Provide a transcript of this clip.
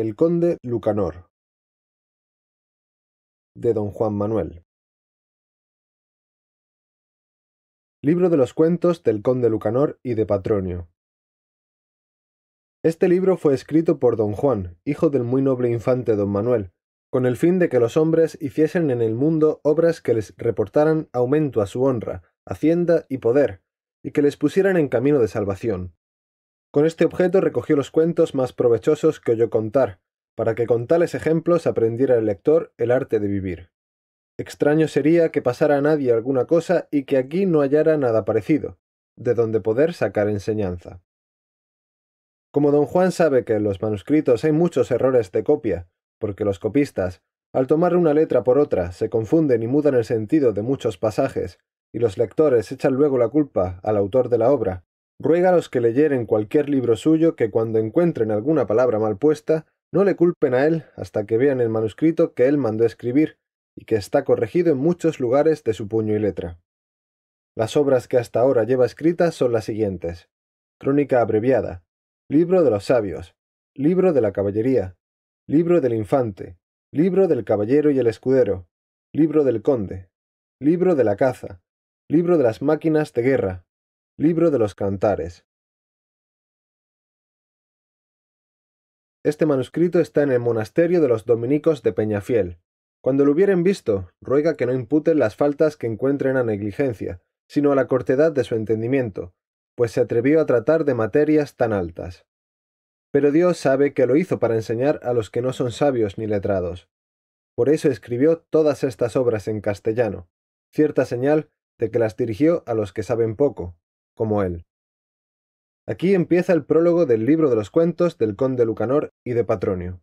El conde Lucanor de don Juan Manuel Libro de los cuentos del conde Lucanor y de Patronio Este libro fue escrito por don Juan, hijo del muy noble infante don Manuel, con el fin de que los hombres hiciesen en el mundo obras que les reportaran aumento a su honra, hacienda y poder, y que les pusieran en camino de salvación, con este objeto recogió los cuentos más provechosos que oyó contar, para que con tales ejemplos aprendiera el lector el arte de vivir. Extraño sería que pasara a nadie alguna cosa y que aquí no hallara nada parecido, de donde poder sacar enseñanza. Como don Juan sabe que en los manuscritos hay muchos errores de copia, porque los copistas, al tomar una letra por otra, se confunden y mudan el sentido de muchos pasajes, y los lectores echan luego la culpa al autor de la obra, ruega a los que leyeren cualquier libro suyo que cuando encuentren alguna palabra mal puesta, no le culpen a él hasta que vean el manuscrito que él mandó escribir y que está corregido en muchos lugares de su puño y letra. Las obras que hasta ahora lleva escritas son las siguientes. Crónica abreviada, Libro de los Sabios, Libro de la Caballería, Libro del Infante, Libro del Caballero y el Escudero, Libro del Conde, Libro de la Caza, Libro de las Máquinas de Guerra, Libro de los Cantares. Este manuscrito está en el monasterio de los dominicos de Peñafiel. Cuando lo hubieren visto, ruega que no imputen las faltas que encuentren a negligencia, sino a la cortedad de su entendimiento, pues se atrevió a tratar de materias tan altas. Pero Dios sabe que lo hizo para enseñar a los que no son sabios ni letrados. Por eso escribió todas estas obras en castellano, cierta señal de que las dirigió a los que saben poco, como él. Aquí empieza el prólogo del libro de los cuentos del conde Lucanor y de Patronio.